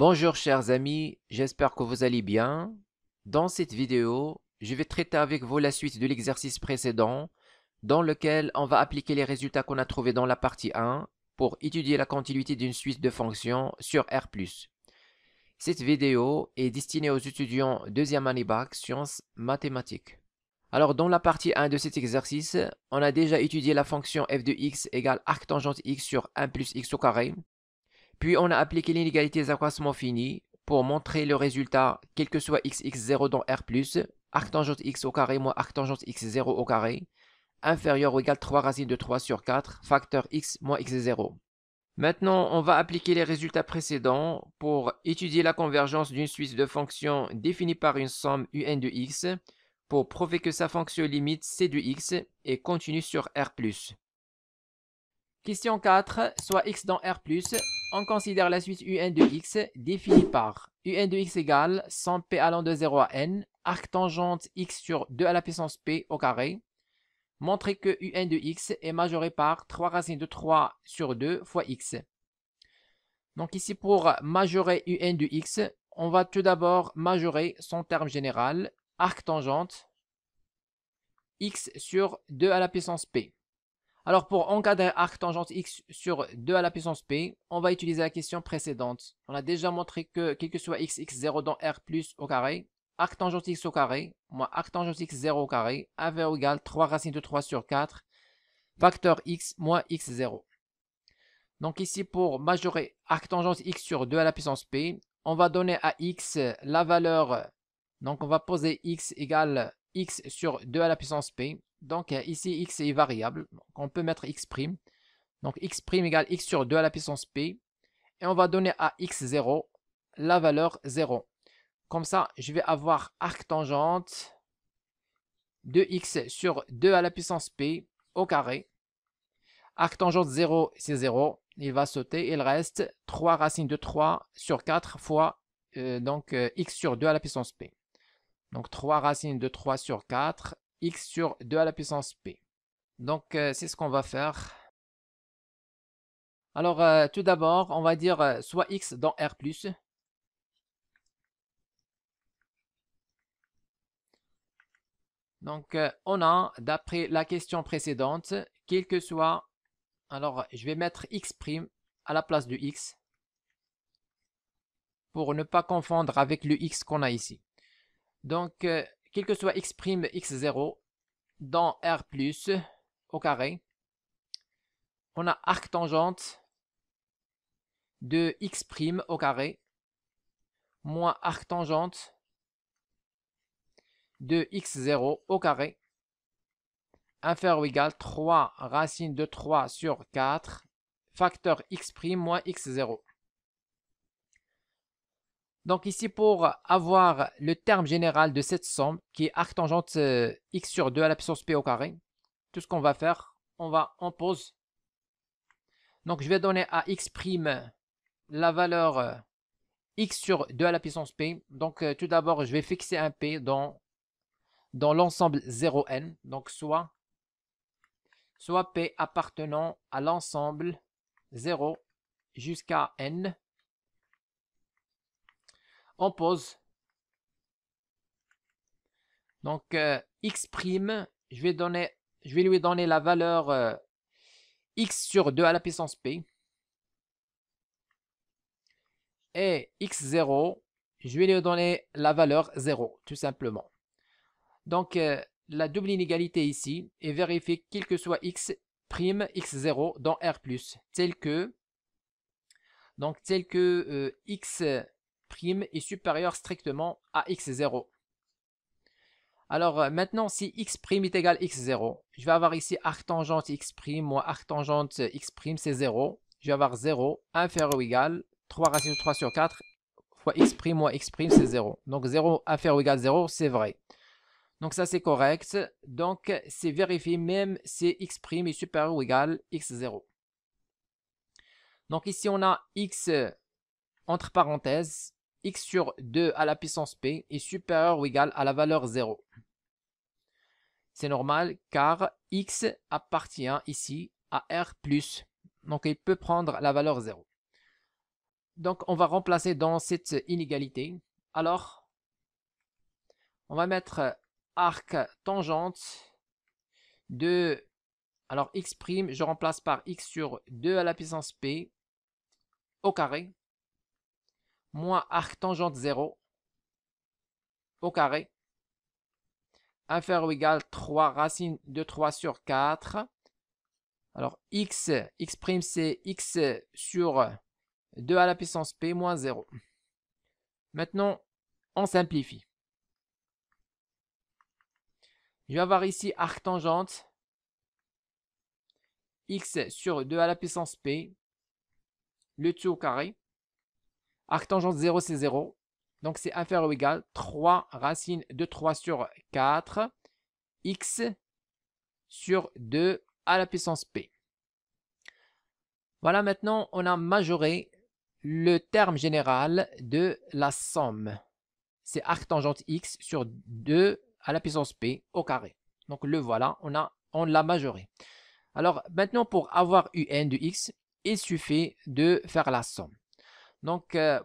Bonjour chers amis, j'espère que vous allez bien. Dans cette vidéo, je vais traiter avec vous la suite de l'exercice précédent dans lequel on va appliquer les résultats qu'on a trouvés dans la partie 1 pour étudier la continuité d'une suite de fonctions sur R+. Cette vidéo est destinée aux étudiants deuxième année bac sciences mathématiques. Alors dans la partie 1 de cet exercice, on a déjà étudié la fonction f de x égale arc tangente x sur 1 plus x au carré puis on a appliqué l'inégalité des accroissements finis pour montrer le résultat, quel que soit xx0 dans R+, arctangente x au carré moins arctangente x0 au carré, inférieur ou égal 3 racine de 3 sur 4, facteur x moins x0. Maintenant, on va appliquer les résultats précédents pour étudier la convergence d'une suite de fonctions définie par une somme un de x pour prouver que sa fonction limite c de x est continue sur R+. Question 4, soit x dans R+, on considère la suite UN de x définie par UN de x égale 100p allant de 0 à n, arc tangente x sur 2 à la puissance p au carré, montrer que UN de x est majoré par 3 racines de 3 sur 2 fois x. Donc ici pour majorer UN de x, on va tout d'abord majorer son terme général, arc tangente, x sur 2 à la puissance p. Alors pour encadrer arc tangente x sur 2 à la puissance p, on va utiliser la question précédente. On a déjà montré que quel que soit x, x0 dans R plus au carré, arc tangente x au carré moins arc tangente x0 au carré avait égal 3 racines de 3 sur 4, facteur x moins x0. Donc ici pour majorer arc tangente x sur 2 à la puissance p, on va donner à x la valeur, donc on va poser x égale x sur 2 à la puissance p, donc euh, ici, x est variable. on peut mettre x'. prime. Donc x' égale x sur 2 à la puissance p. Et on va donner à x0 la valeur 0. Comme ça, je vais avoir arc tangente de x sur 2 à la puissance p au carré. Arc tangente 0, c'est 0. Il va sauter. Il reste 3 racines de 3 sur 4 fois euh, donc, euh, x sur 2 à la puissance p. Donc 3 racines de 3 sur 4 x sur 2 à la puissance p. Donc, euh, c'est ce qu'on va faire. Alors, euh, tout d'abord, on va dire euh, soit x dans R+, Donc, on a, d'après la question précédente, quel que soit... Alors, je vais mettre x' à la place de x pour ne pas confondre avec le x qu'on a ici. Donc, quel que soit x' x0 dans R plus au carré, on a arc tangente de x' prime au carré moins arc tangente de x0 au carré inférieur ou égal 3 racine de 3 sur 4 facteur x' moins x0. Donc ici, pour avoir le terme général de cette somme, qui est arc tangente euh, x sur 2 à la puissance p au carré, tout ce qu'on va faire, on va en pause. Donc je vais donner à x' la valeur euh, x sur 2 à la puissance p. Donc euh, tout d'abord, je vais fixer un p dans, dans l'ensemble 0n, donc soit, soit p appartenant à l'ensemble 0 jusqu'à n on pause. Donc euh, x prime, je vais donner, je vais lui donner la valeur euh, x sur 2 à la puissance p. Et x0, je vais lui donner la valeur 0, tout simplement. Donc, euh, la double inégalité ici est vérifiée quel que soit x prime x0 dans R+, tel que donc tel que x prime est supérieur strictement à x0. Alors euh, maintenant, si x' est égal à x0, je vais avoir ici arc tangente x' moins arc tangente euh, x', c'est 0. Je vais avoir 0 inférieur ou égal 3 racine de 3 sur 4 fois x' moins x', c'est 0. Donc 0 inférieur ou égal 0, c'est vrai. Donc ça, c'est correct. Donc c'est vérifié même si x' est supérieur ou égal x0. Donc ici, on a x euh, entre parenthèses x sur 2 à la puissance p est supérieur ou égal à la valeur 0. C'est normal car x appartient ici à R+. Donc il peut prendre la valeur 0. Donc on va remplacer dans cette inégalité. Alors, on va mettre arc tangente de... Alors x', je remplace par x sur 2 à la puissance p au carré moins arc tangente 0 au carré, inférieur ou égal 3 racine de 3 sur 4. Alors x, x prime c'est x sur 2 à la puissance p moins 0. Maintenant, on simplifie. Je vais avoir ici arc tangente x sur 2 à la puissance p, le tout au carré, Arc tangente 0, c'est 0. Donc c'est inférieur ou égal 3 racines de 3 sur 4 x sur 2 à la puissance p. Voilà, maintenant, on a majoré le terme général de la somme. C'est arc tangente x sur 2 à la puissance p au carré. Donc le voilà, on l'a on majoré. Alors maintenant, pour avoir un de x, il suffit de faire la somme. Donc, euh,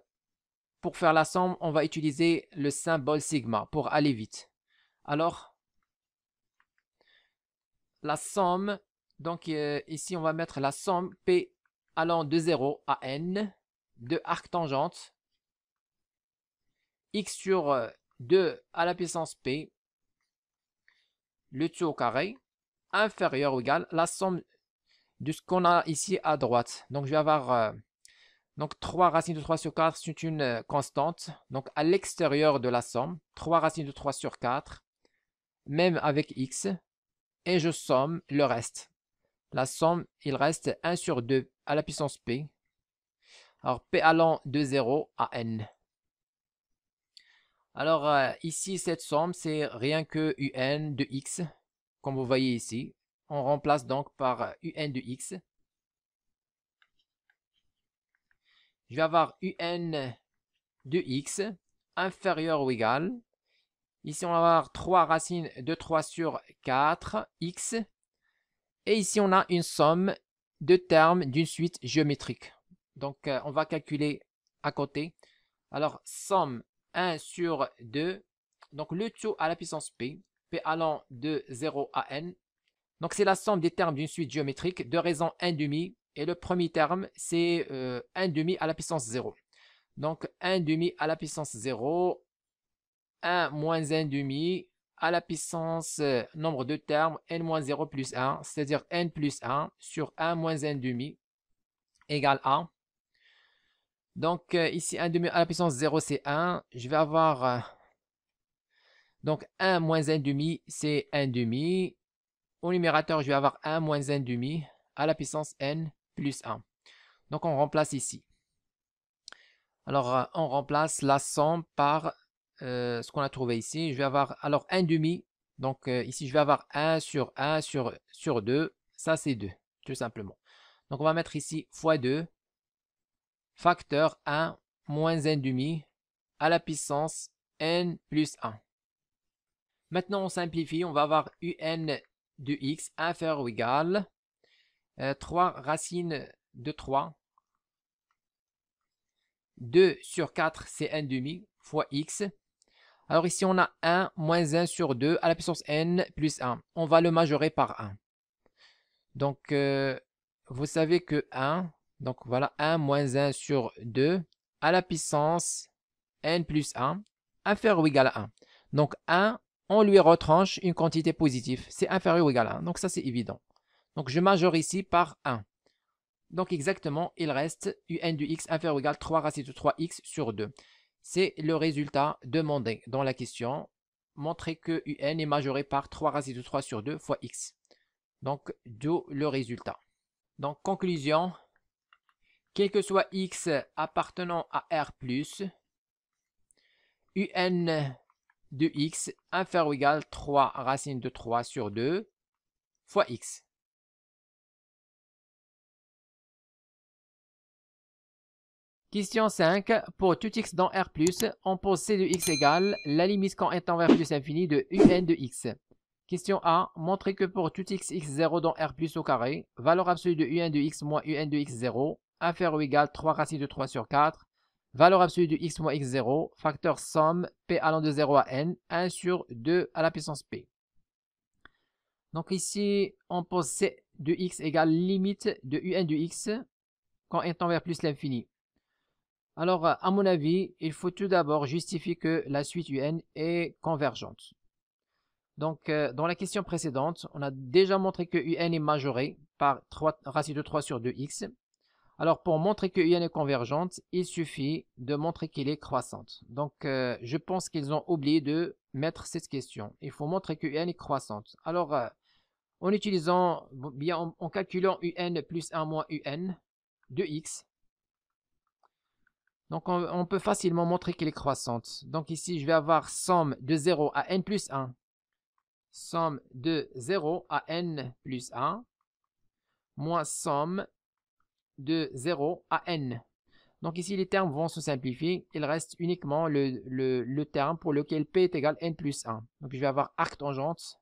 pour faire la somme, on va utiliser le symbole sigma pour aller vite. Alors, la somme, donc euh, ici, on va mettre la somme P allant de 0 à n de arc tangente x sur 2 euh, à la puissance p, le tout au carré, inférieur ou égal la somme de ce qu'on a ici à droite. Donc je vais avoir donc 3 racine de 3 sur 4, c'est une euh, constante. Donc à l'extérieur de la somme, 3 racines de 3 sur 4, même avec x, et je somme le reste. La somme, il reste 1 sur 2 à la puissance p. Alors p allant de 0 à n. Alors euh, ici, cette somme, c'est rien que un de x, comme vous voyez ici. On remplace donc par euh, un de x. je vais avoir un de x inférieur ou égal. Ici, on va avoir 3 racines de 3 sur 4, x. Et ici, on a une somme de termes d'une suite géométrique. Donc, euh, on va calculer à côté. Alors, somme 1 sur 2, donc le tout à la puissance p, p allant de 0 à n. Donc, c'est la somme des termes d'une suite géométrique de raison 1 demi et le premier terme, c'est 1 euh, demi à la puissance 0. Donc 1 demi à la puissance 0, 1 moins 1 demi à la puissance euh, nombre de termes n moins 0 plus 1, c'est-à-dire n plus 1 sur 1 moins 1 demi égale 1. Donc euh, ici 1 demi à la puissance 0 c'est 1. Je vais avoir donc 1 moins 1 demi c'est 1 demi. Au numérateur je vais avoir 1 moins 1 demi à la puissance n plus 1. Donc on remplace ici. Alors euh, on remplace la somme par euh, ce qu'on a trouvé ici. Je vais avoir alors 1 demi. Donc euh, ici je vais avoir 1 sur 1 sur, sur 2. Ça c'est 2 tout simplement. Donc on va mettre ici fois 2 facteur 1 moins 1 demi à la puissance n plus 1. Maintenant on simplifie, on va avoir un de x inférieur ou égal 3 euh, racine de 3. 2 sur 4, c'est 1 demi fois x. Alors ici, on a 1 moins 1 sur 2 à la puissance n plus 1. On va le majorer par 1. Donc, euh, vous savez que 1, donc voilà, 1 moins 1 sur 2 à la puissance n plus 1, inférieur ou égal à 1. Donc 1, on lui retranche une quantité positive, c'est inférieur ou égal à 1. Donc ça, c'est évident. Donc je majore ici par 1. Donc exactement, il reste un du x inférieur ou égal 3 racines de 3x sur 2. C'est le résultat demandé dans la question. Montrer que un est majoré par 3 racines de 3 sur 2 fois x. Donc d'où le résultat. Donc conclusion, quel que soit x appartenant à R+, un de x inférieur ou égal 3 racine de 3 sur 2 fois x. Question 5. Pour tout x dans R+, on pose C de x égale la limite quand est vers plus infini de un de x. Question A. Montrer que pour tout x, x0 dans R+, au carré, valeur absolue de un de x moins un de x0, inférieur ou égal 3 racines de 3 sur 4, valeur absolue de x moins x0, facteur somme p allant de 0 à n, 1 sur 2 à la puissance p. Donc ici, on pose c de x égale limite de un de x quand n tend vers plus l'infini. Alors, à mon avis, il faut tout d'abord justifier que la suite UN est convergente. Donc, euh, dans la question précédente, on a déjà montré que UN est majoré par 3, racine de 3 sur 2x. Alors, pour montrer que UN est convergente, il suffit de montrer qu'elle est croissante. Donc, euh, je pense qu'ils ont oublié de mettre cette question. Il faut montrer que UN est croissante. Alors, euh, en utilisant, bien en, calculant UN plus 1 moins UN, 2x, donc on, peut facilement montrer qu'elle est croissante. Donc ici, je vais avoir somme de 0 à n plus 1. Somme de 0 à n plus 1 moins somme de 0 à n. Donc ici, les termes vont se simplifier. Il reste uniquement le, terme pour lequel p est égal à n plus 1. Donc je vais avoir arc tangente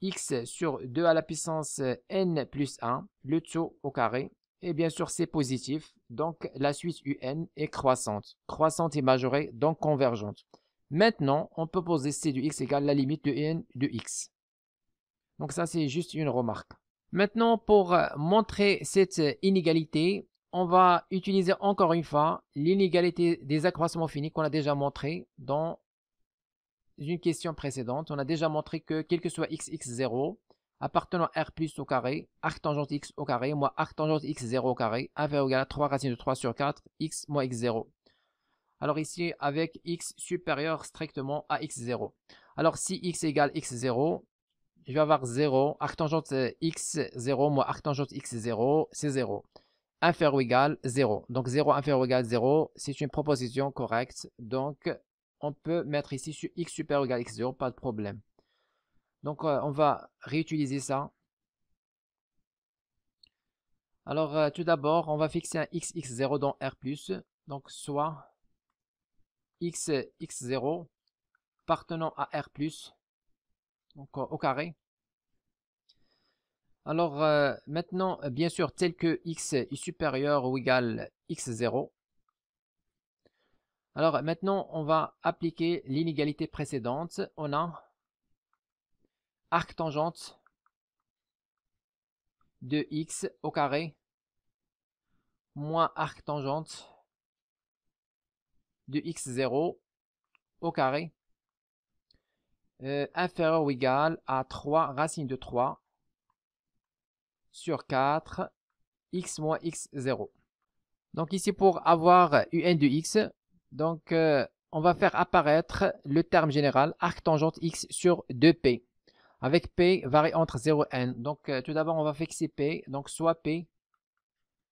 x sur 2 à la puissance n plus 1, le tout au carré, et bien sûr, c'est positif. Donc, la suite UN est croissante. Croissante et majorée, donc convergente. Maintenant, on peut poser C du x égale la limite de n de x. Donc ça, c'est juste une remarque. Maintenant, pour euh, montrer cette euh, inégalité, on va utiliser encore une fois l'inégalité des accroissements finis qu'on a déjà montré dans une question précédente. On a déjà montré que quel que soit x, x0, appartenant R plus au carré, arctangente x au carré, moins arctangente x0 au carré, inférieur ou égal à 3 racines de 3 sur 4, x moins x0. Alors ici, avec x supérieur strictement à x0. Alors si x égale x0, je vais avoir 0, arctangente x0 moins arctangente x0, c'est 0. Inférieur ou égal 0. Donc 0 inférieur ou égal 0, c'est une proposition correcte. Donc on peut mettre ici sur x supérieur ou égal x0, pas de problème. Donc euh, on va réutiliser ça. Alors euh, tout d'abord, on va fixer un xx0 dans R+, donc soit x 0 appartenant à R+, donc euh, au carré. Alors maintenant, bien sûr, tel que x est supérieur ou égal x0, alors maintenant, on va appliquer l'inégalité précédente. On a arc tangente de x au carré moins arc tangente de x0 au carré euh, inférieur ou égal à 3 racine de 3 sur 4 x moins x0. Donc ici pour avoir un de x, donc euh, on va faire apparaître le terme général arc tangente x sur 2p avec P varie entre 0 et N. Donc euh, tout d'abord, on va fixer P, donc soit P,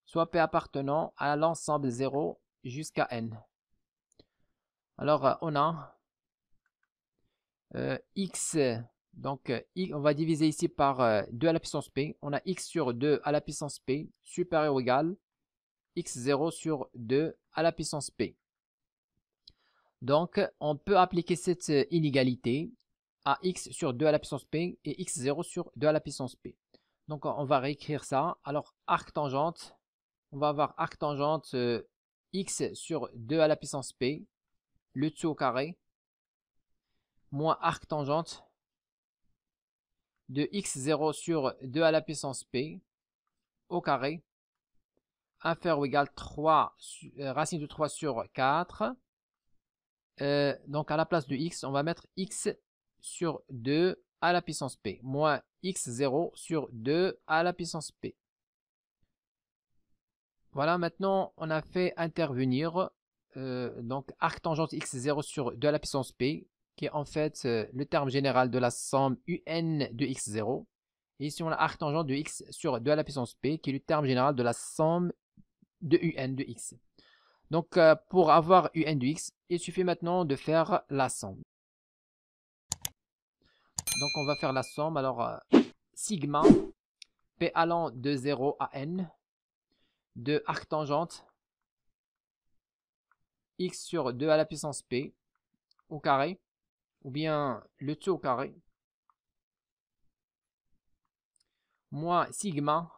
soit P appartenant à l'ensemble 0 jusqu'à N. Alors euh, on a euh, X, donc on va diviser ici par 2 à la puissance P. On a X sur 2 à la puissance P supérieur ou égal X0 sur 2 à la puissance P. Donc on peut appliquer cette inégalité à x sur 2 à la puissance p et x0 sur 2 à la puissance p. Donc on va réécrire ça. Alors arc tangente, on va avoir arc tangente euh, x sur 2 à la puissance p, le dessous au carré, moins arc tangente de x0 sur 2 à la puissance p au carré, inférieur ou égal 3, euh, racine de 3 sur 4. Euh, donc à la place de x, on va mettre x sur 2 à la puissance p, moins x0 sur 2 à la puissance p. Voilà, maintenant, on a fait intervenir euh, donc arc x0 sur 2 à la puissance p, qui est en fait euh, le terme général de la somme un de x0. Et ici, on a arc tangente de x sur 2 à la puissance p, qui est le terme général de la somme de un de x. Donc, euh, pour avoir un de x, il suffit maintenant de faire la somme. Donc on va faire la somme. Alors euh, sigma, P allant de 0 à n, de arc tangente, x sur 2 à la puissance p au carré, ou bien le tout au carré, moins sigma,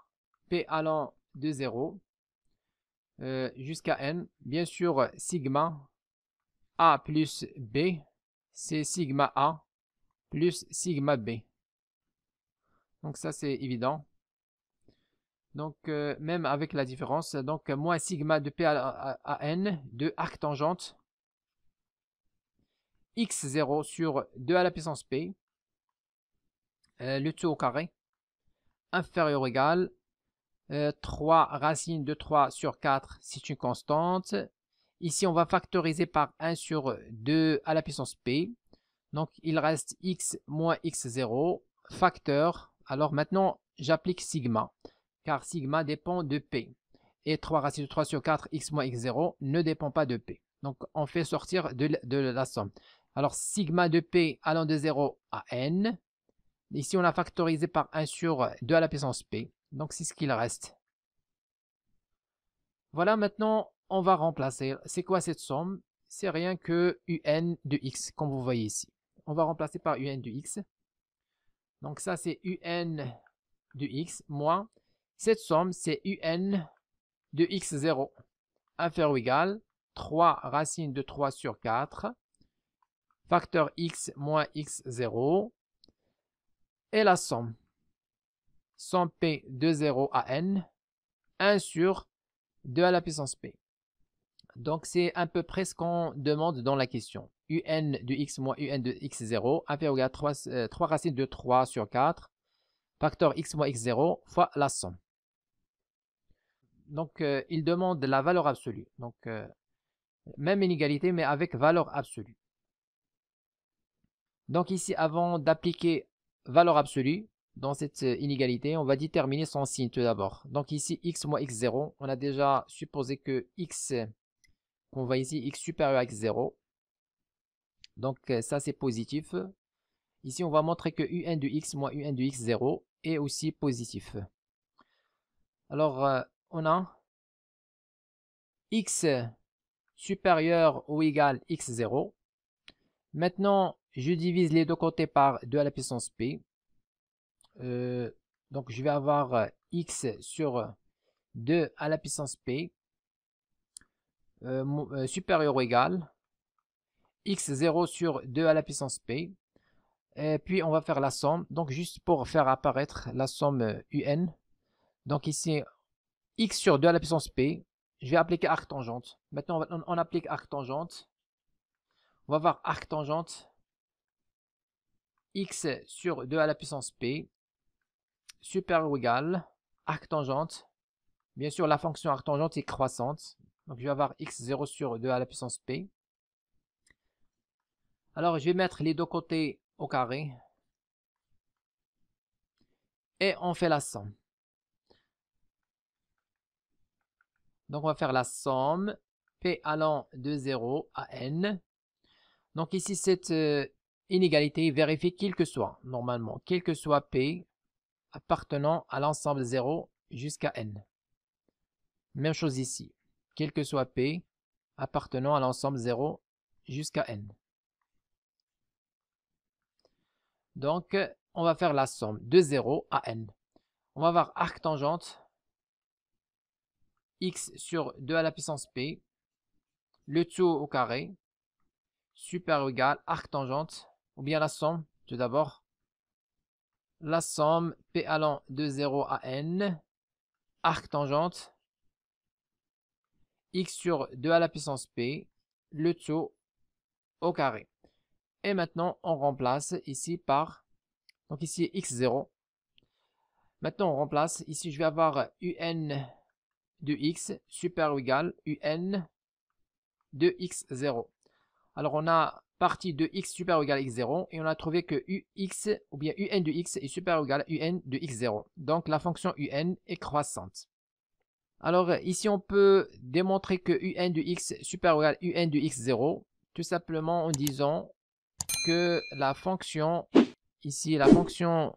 p allant de 0 euh, jusqu'à n. Bien sûr, sigma a plus b, c'est sigma a plus sigma b. Donc ça c'est évident. Donc euh, même avec la différence, donc moins sigma de p à, n de arc tangente x0 sur 2 à la puissance p, euh, le tout au carré, inférieur ou égal, 3 euh, racine de 3 sur 4, c'est une constante. Ici, on va factoriser par 1 sur 2 à la puissance p. Donc il reste x moins x0 facteur. Alors maintenant, j'applique sigma, car sigma dépend de p. Et 3 racine de 3 sur 4, x moins x0 ne dépend pas de p. Donc on fait sortir de, de la somme. Alors sigma de p allant de 0 à n. Ici, on a factorisé par 1 sur 2 à la puissance p. Donc c'est ce qu'il reste. Voilà, maintenant, on va remplacer. C'est quoi cette somme C'est rien que un de x, comme vous voyez ici on va remplacer par un de x. Donc ça, c'est un de x moins cette somme, c'est un de x0 inférieur ou égal 3 racines de 3 sur 4 facteur x moins x0 et la somme. Somme p de 0 à n, 1 sur 2 à la puissance p. Donc c'est à peu près ce qu'on demande dans la question. un de x moins un de x0 inférieur à 3, euh, racines de 3 sur 4 facteur x moins x0 fois la somme. Donc euh, il demande la valeur absolue. Donc euh, même inégalité mais avec valeur absolue. Donc ici avant d'appliquer valeur absolue dans cette inégalité, on va déterminer son signe tout d'abord. Donc ici x moins x0, on a déjà supposé que x on voit ici x supérieur à x0. Donc euh, ça c'est positif. Ici on va montrer que un de x moins un de x0 est aussi positif. Alors euh, on a x supérieur ou égal x0. Maintenant je divise les deux côtés par 2 à la puissance p. Euh, donc je vais avoir x sur 2 à la puissance p euh, euh, supérieur ou égal, x0 sur 2 à la puissance p. Et puis on va faire la somme, donc juste pour faire apparaître la somme un. Euh, donc ici, x sur 2 à la puissance p, je vais appliquer arc tangente. Maintenant on, applique arc tangente. On va voir arc tangente x sur 2 à la puissance p supérieur ou égal arc tangente. Bien sûr, la fonction arc tangente est croissante. Donc je vais avoir x0 sur 2 à la puissance p. Alors je vais mettre les deux côtés au carré. Et on fait la somme. Donc on va faire la somme p allant de 0 à n. Donc ici cette euh, inégalité vérifie quel que soit, normalement, quel que soit p appartenant à l'ensemble 0 jusqu'à n. Même chose ici quel que soit P appartenant à l'ensemble 0 jusqu'à n. Donc, on va faire la somme de 0 à n. On va avoir arc tangente x sur 2 à la puissance p, le tout au carré, super égal arc tangente, ou bien la somme tout d'abord, la somme p allant de 0 à n, arc tangente x sur 2 à la puissance p, le tout au carré. Et maintenant, on remplace ici par, donc ici x0. Maintenant, on remplace, ici je vais avoir un de x super ou égal un de x0. Alors on a parti de x super ou égal x0 et on a trouvé que ux ou bien un de x est super ou égal un de x0. Donc la fonction un est croissante. Alors euh, ici, on peut démontrer que un de x supérieur ou égal un de x0, tout simplement en disant que la fonction, ici la fonction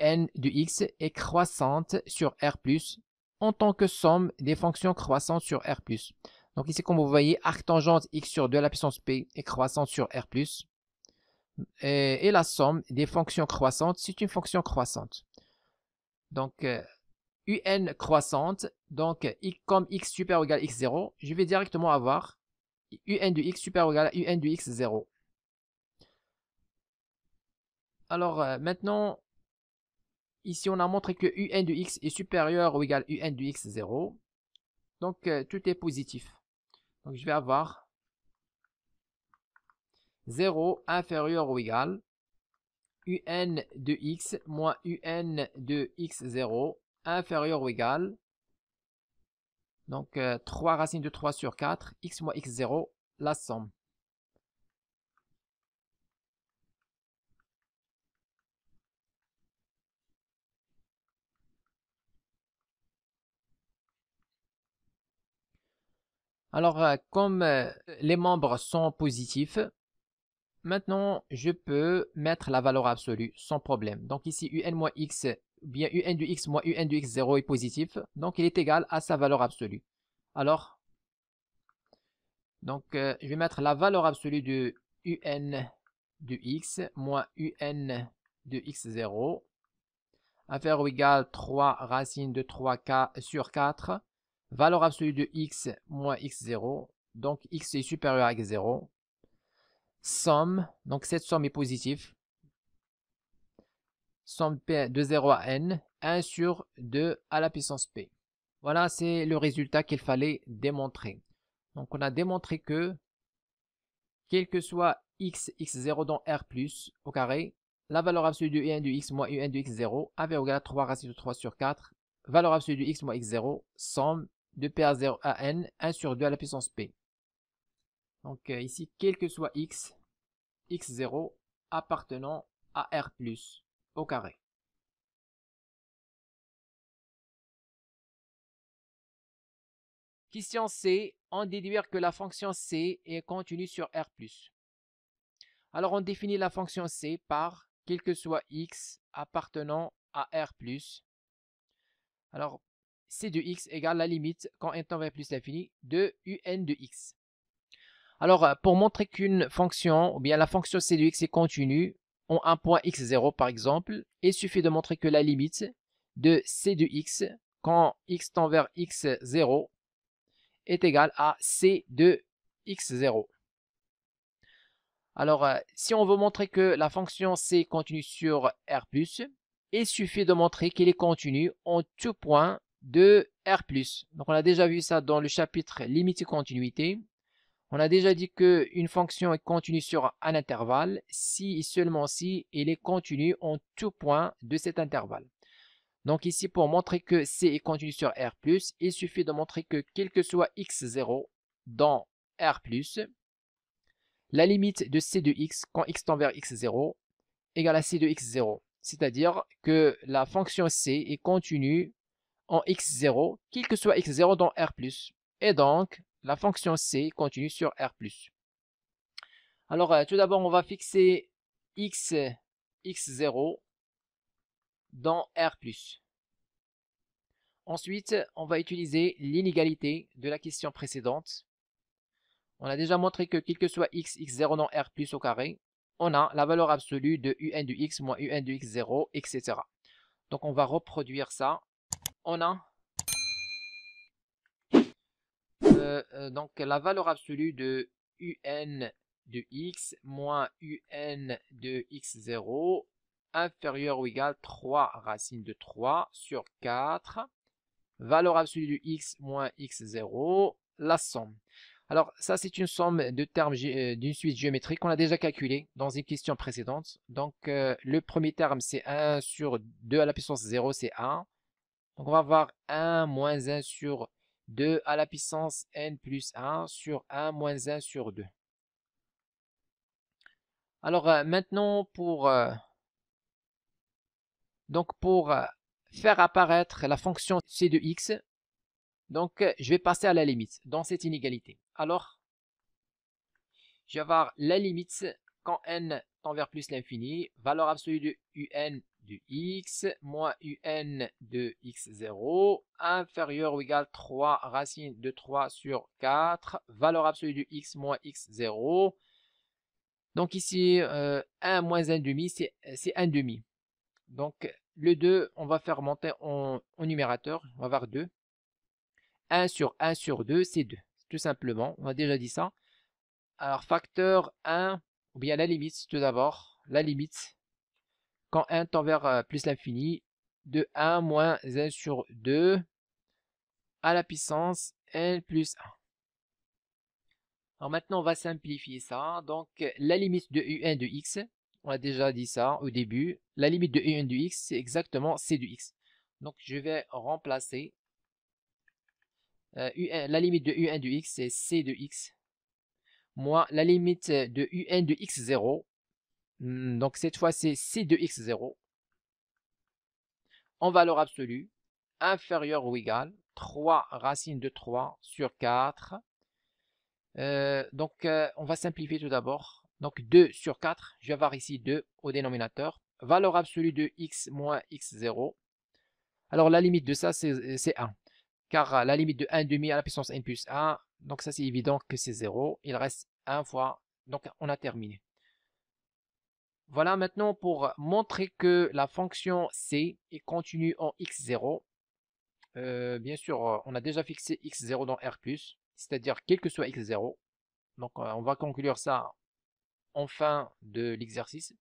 un de x est croissante sur R+, en tant que somme des fonctions croissantes sur R+. Donc ici, comme vous voyez, arctangente x sur 2 à la puissance p est croissante sur R+. Et, la somme des fonctions croissantes, c'est une fonction croissante. Donc, euh, UN croissante, donc comme x super ou égal x0, je vais directement avoir UN de x super ou égal à UN de x0. Alors euh, maintenant, ici on a montré que UN de x est supérieur ou égal à UN de x0. Donc euh, tout est positif. Donc je vais avoir 0 inférieur ou égal un de x moins un de x0 inférieur ou égal. Donc, 3 euh, racines de 3 sur 4, x moins x0, la somme. Alors, euh, comme euh, les membres sont positifs, maintenant, je peux mettre la valeur absolue sans problème. Donc ici, un moins x bien un du x moins un du x0 est positif, donc il est égal à sa valeur absolue. Alors, donc euh, je vais mettre la valeur absolue de un du x moins un du x0 faire ou égal 3 racines de 3k sur 4 valeur absolue de x moins x0 donc x est supérieur à x0 somme donc cette somme est positive somme de 0 à n, 1 sur 2 à la puissance P. Voilà, c'est le résultat qu'il fallait démontrer. Donc on a démontré que, quel que soit x, x0 dans R plus au carré, la valeur absolue de un 1 du x moins un du x0 avait égal à 3 racines de 3 sur 4, valeur absolue du x moins x0, somme de P à 0 à n, 1 sur 2 à la puissance P. Donc euh, ici, quel que soit x, x0 appartenant à R+ au carré. Question C, en déduire que la fonction C est continue sur R+. Alors on définit la fonction C par quel que soit x appartenant à R+. Alors C de x égale la limite quand n tend vers plus l'infini de un de x. Alors pour montrer qu'une fonction, ou bien la fonction C de x est continue, un point x0 par exemple, il suffit de montrer que la limite de c de x, quand x tend vers x0, est égale à c de x0. Alors, euh, si on veut montrer que la fonction c continue sur R+, il suffit de montrer qu'elle est continue en tout point de R+. Donc, on a déjà vu ça dans le chapitre limite et continuité. On a déjà dit qu'une fonction est continue sur un intervalle si et seulement si elle est continue en tout point de cet intervalle. Donc ici, pour montrer que C est continue sur R+, il suffit de montrer que quel que soit x0 dans R+, la limite de C de x quand x tend vers x0 égale à C de x0. C'est-à-dire que la fonction C est continue en x0, quel que soit x0 dans R+. Et donc, la fonction C continue sur R+. Alors, euh, tout d'abord, on va fixer x, x0 dans R+. Ensuite, on va utiliser l'inégalité de la question précédente. On a déjà montré que quel que soit x, x0 dans R+, au carré, on a la valeur absolue de un du x moins un du x0, etc. Donc, on va reproduire ça. On a Euh, euh, donc la valeur absolue de un de x moins un de x0 inférieur ou égal 3 racines de 3 sur 4, valeur absolue de x moins x0, la somme. Alors ça c'est une somme de termes euh, d'une suite géométrique qu'on a déjà calculée dans une question précédente. Donc le premier terme c'est 1 sur 2 à la puissance 0 c'est 1. Donc on va avoir 1 moins 1 sur 2 à la puissance n plus 1 sur 1 moins 1 sur 2. Alors euh, maintenant pour, euh, donc pour euh, faire apparaître la fonction c de x, donc je vais passer à la limite dans cette inégalité. Alors, je vais avoir la limite quand n tend vers plus l'infini, valeur absolue de un du x moins un de x0 inférieur ou égal 3 racine de 3 sur 4, valeur absolue de x moins x0. Donc ici, 1 euh, moins 1 demi, c'est 1 demi. Donc le 2, on va faire monter en, numérateur, on va avoir 2. 1 sur 1 sur 2, c'est 2, tout simplement, on a déjà dit ça. Alors facteur 1 ou bien la limite tout d'abord, la limite, quand 1 tend vers euh, plus l'infini, de 1 moins 1 sur 2 à la puissance n plus 1. Alors maintenant, on va simplifier ça. Donc, la limite de u1 de x, on a déjà dit ça au début, la limite de u1 de x, c'est exactement c de x. Donc, je vais remplacer euh, la limite de u1 de x, c'est c de x moins la limite euh, de un de x0. Hmm, donc cette fois, c'est c de x0 en valeur absolue inférieure ou égale 3 racines de 3 sur 4. Euh, donc euh, on va simplifier tout d'abord. Donc 2 sur 4, je vais avoir ici 2 au dénominateur. Valeur absolue de x moins x0. Alors la limite de ça, c'est 1 car la limite de 1 à la puissance n plus 1, donc ça c'est évident que c'est 0, il reste 1 fois, donc on a terminé. Voilà maintenant pour montrer que la fonction c est continue en x0. Euh, bien sûr, euh, on a déjà fixé x0 dans R+, c'est-à-dire quel que soit x0. Donc euh, on va conclure ça en fin de l'exercice.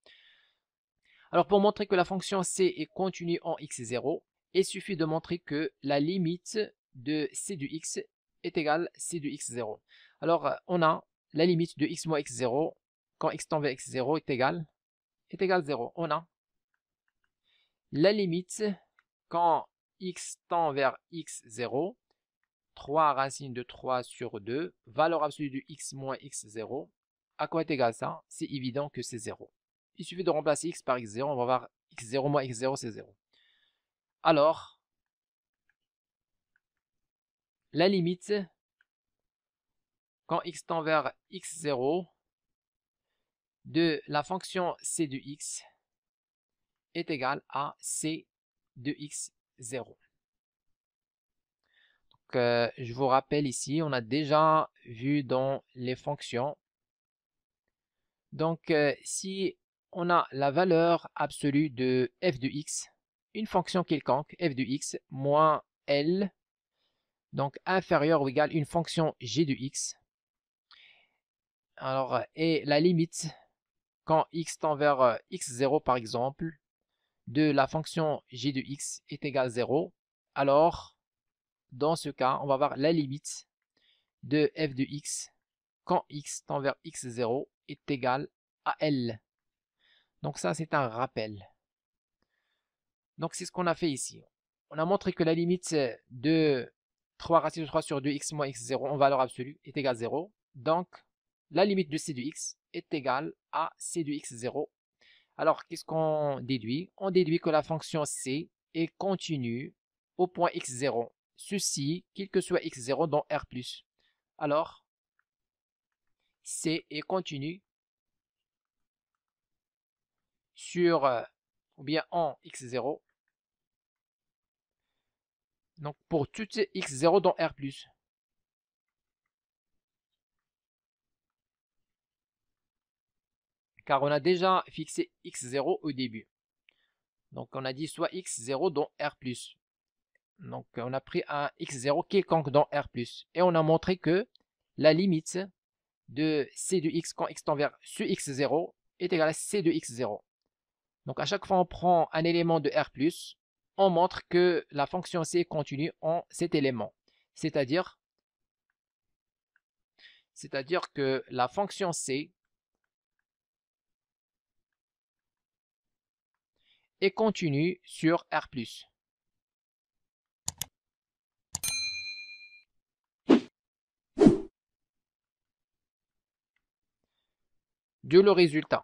Alors pour montrer que la fonction c est continue en x0, il suffit de montrer que la limite de c du x est égal à c du x0. Alors, euh, on a la limite de x moins x0 quand x tend vers x0 est égal est égal à 0. On a la limite quand x tend vers x0, 3 racines de 3 sur 2, valeur absolue de x moins x0. À quoi est égal ça C'est évident que c'est 0. Il suffit de remplacer x par x0, on va voir x0 moins x0, c'est 0. Alors, la limite, quand x tend vers x0, de la fonction c de x est égale à c de x0. Euh, je vous rappelle ici, on a déjà vu dans les fonctions. Donc, euh, si on a la valeur absolue de f de x, une fonction quelconque, f de x, moins L donc inférieur ou égale une fonction g de x. Alors, et la limite, quand x tend vers euh, x0 par exemple, de la fonction g de x est égale à 0, alors, dans ce cas, on va voir la limite de f de x quand x tend vers x0 est égale à L. Donc ça, c'est un rappel. Donc c'est ce qu'on a fait ici. On a montré que la limite de 3 racine de 3 sur 2x moins x0 en valeur absolue est égal à 0. Donc, la limite de c du x est égale à c du x0. Alors, qu'est-ce qu'on déduit On déduit que la fonction c est continue au point x0. Ceci, quel que soit x0 dans R+. Alors, c est continue sur, euh, ou bien en x0 donc pour toute x0 dans R+. Car on a déjà fixé x0 au début. Donc on a dit soit x0 dans R+. Donc on a pris un x0 quelconque dans R+. Et on a montré que la limite de c de x quand x tend vers sur x0 est égale à c de x0. Donc à chaque fois on prend un élément de R+, on montre que la fonction C continue en cet élément. C'est-à-dire c'est-à-dire que la fonction C est continue sur R+. Du le résultat.